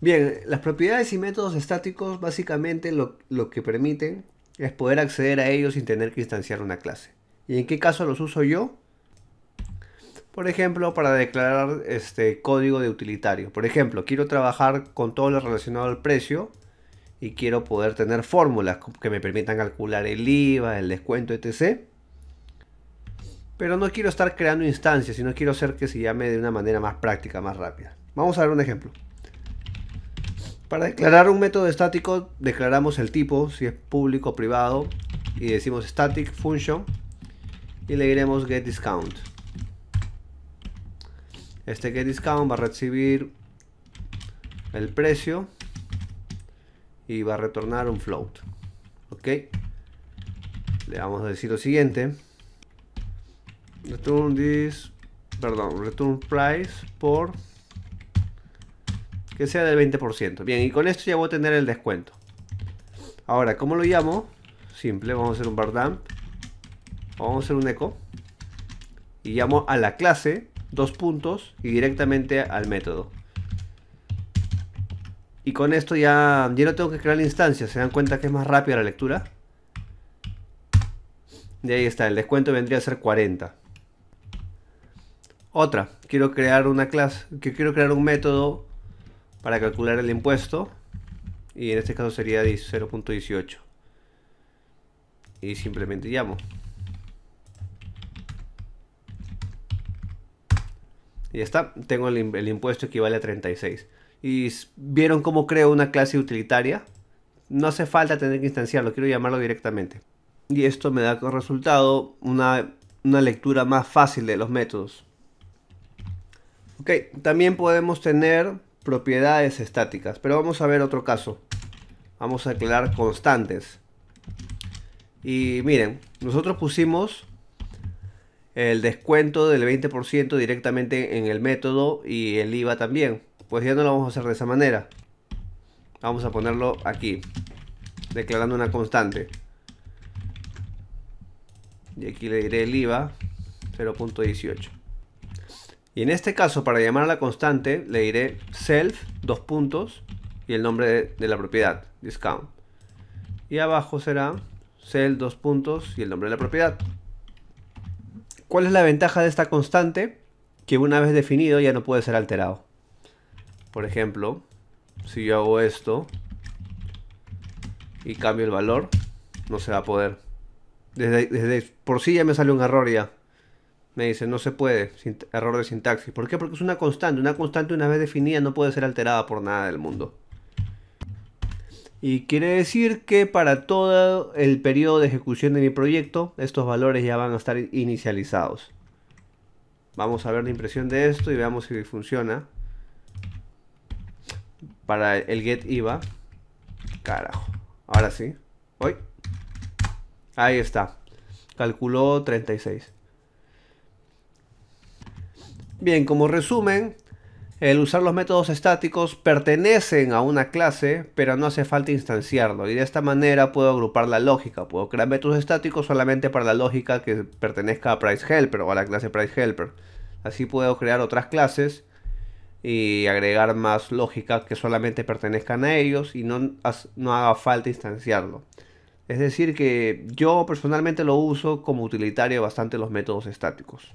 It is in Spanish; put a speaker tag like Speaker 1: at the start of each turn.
Speaker 1: Bien, las propiedades y métodos estáticos básicamente lo, que permiten es poder acceder a ellos sin tener que instanciar una clase. ¿Y en qué caso los uso yo? Por ejemplo, para declarar este código de utilitario. Por ejemplo, quiero trabajar con todo lo relacionado al precio y quiero poder tener fórmulas que me permitan calcular el IVA, el descuento, etc. Pero no quiero estar creando instancias, sino quiero hacer que se llame de una manera más práctica, más rápida. Vamos a ver un ejemplo. Para declarar un método estático, declaramos el tipo, si es público o privado, y decimos static function, y le diremos getDiscount. Este getDiscount va a recibir el precio y va a retornar un float. ¿Ok? Le vamos a decir lo siguiente. Return this, perdón, return price por que sea del 20%. Bien, y con esto ya voy a tener el descuento. Ahora, ¿cómo lo llamo? Simple, vamos a hacer un bar Vamos a hacer un eco. Y llamo a la clase, dos puntos, y directamente al método. Y con esto ya, ya no tengo que crear la instancia. ¿Se dan cuenta que es más rápida la lectura? Y ahí está, el descuento vendría a ser 40. Otra, quiero crear una clase, que quiero crear un método para calcular el impuesto y en este caso sería 0.18 y simplemente llamo y ya está, tengo el, impuesto equivale a 36 y vieron cómo creo una clase utilitaria no hace falta tener que instanciarlo, quiero llamarlo directamente y esto me da como resultado una, una lectura más fácil de los métodos ok, también podemos tener propiedades estáticas. Pero vamos a ver otro caso. Vamos a declarar constantes. Y miren, nosotros pusimos el descuento del 20% directamente en el método y el IVA también. Pues ya no lo vamos a hacer de esa manera. Vamos a ponerlo aquí, declarando una constante. Y aquí le diré el IVA 0.18. Y en este caso, para llamar a la constante, le diré self, dos puntos, y el nombre de, la propiedad, discount. Y abajo será self, dos puntos, y el nombre de la propiedad. ¿Cuál es la ventaja de esta constante? Que una vez definido ya no puede ser alterado. Por ejemplo, si yo hago esto y cambio el valor, no se va a poder. desde por sí ya me sale un error ya. Me dice, no se puede, error de sintaxis. ¿Por qué? Porque es una constante. Una constante una vez definida no puede ser alterada por nada del mundo. Y quiere decir que para todo el periodo de ejecución de mi proyecto, estos valores ya van a estar inicializados. Vamos a ver la impresión de esto y veamos si funciona. Para el get IVA. Carajo. Ahora sí. Hoy. Ahí está. Calculó 36. Bien, como resumen, el usar los métodos estáticos pertenecen a una clase, pero no hace falta instanciarlo. Y de esta manera puedo agrupar la lógica. Puedo crear métodos estáticos solamente para la lógica que pertenezca a PriceHelper o a la clase PriceHelper. Así puedo crear otras clases y agregar más lógica que solamente pertenezcan a ellos y no, no haga falta instanciarlo. Es decir, que yo personalmente lo uso como utilitario bastante los métodos estáticos.